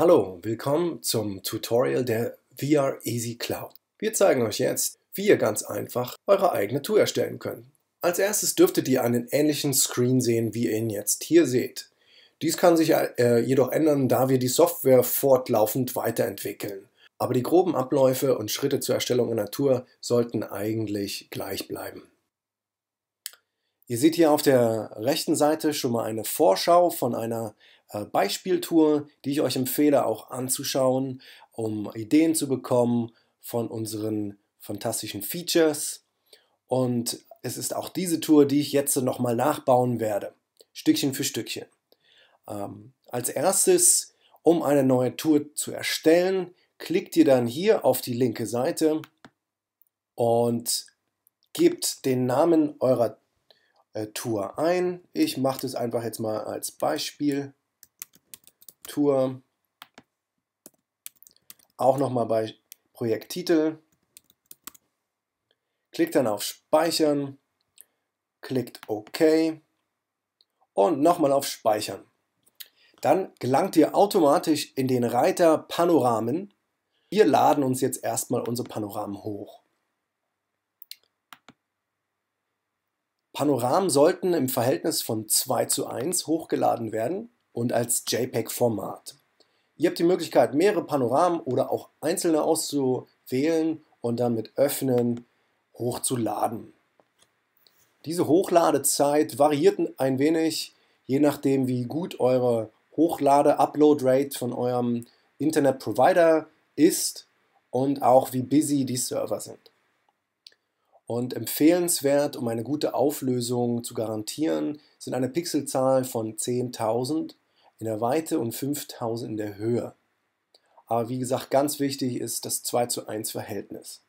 Hallo, willkommen zum Tutorial der VR Easy Cloud. Wir zeigen euch jetzt, wie ihr ganz einfach eure eigene Tour erstellen könnt. Als erstes dürftet ihr einen ähnlichen Screen sehen, wie ihr ihn jetzt hier seht. Dies kann sich äh, jedoch ändern, da wir die Software fortlaufend weiterentwickeln. Aber die groben Abläufe und Schritte zur Erstellung einer Tour sollten eigentlich gleich bleiben. Ihr seht hier auf der rechten Seite schon mal eine Vorschau von einer äh, Beispieltour, die ich euch empfehle auch anzuschauen, um Ideen zu bekommen von unseren fantastischen Features. Und es ist auch diese Tour, die ich jetzt nochmal nachbauen werde, Stückchen für Stückchen. Ähm, als erstes, um eine neue Tour zu erstellen, klickt ihr dann hier auf die linke Seite und gebt den Namen eurer äh, Tour ein. Ich mache das einfach jetzt mal als Beispiel. Struktur, auch nochmal bei Projekttitel. Klickt dann auf Speichern, klickt OK und nochmal auf Speichern. Dann gelangt ihr automatisch in den Reiter Panoramen. Wir laden uns jetzt erstmal unsere Panoramen hoch. Panoramen sollten im Verhältnis von 2 zu 1 hochgeladen werden und als JPEG-Format. Ihr habt die Möglichkeit, mehrere Panoramen oder auch einzelne auszuwählen und dann mit Öffnen hochzuladen. Diese Hochladezeit variiert ein wenig, je nachdem, wie gut eure Hochlade-Upload-Rate von eurem Internet-Provider ist und auch wie busy die Server sind. Und empfehlenswert, um eine gute Auflösung zu garantieren, sind eine Pixelzahl von 10.000 in der Weite und 5.000 in der Höhe. Aber wie gesagt, ganz wichtig ist das 2 zu 1 Verhältnis.